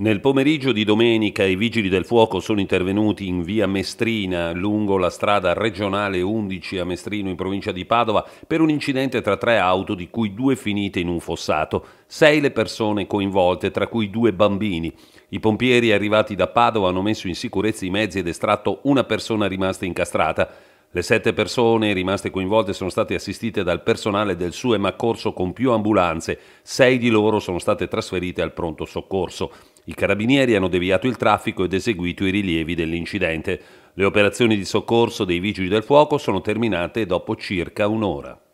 Nel pomeriggio di domenica i vigili del fuoco sono intervenuti in via Mestrina, lungo la strada regionale 11 a Mestrino in provincia di Padova, per un incidente tra tre auto di cui due finite in un fossato. Sei le persone coinvolte, tra cui due bambini. I pompieri arrivati da Padova hanno messo in sicurezza i mezzi ed estratto una persona rimasta incastrata. Le sette persone rimaste coinvolte sono state assistite dal personale del SUEMA Corso con più ambulanze, sei di loro sono state trasferite al pronto soccorso. I carabinieri hanno deviato il traffico ed eseguito i rilievi dell'incidente. Le operazioni di soccorso dei vigili del fuoco sono terminate dopo circa un'ora.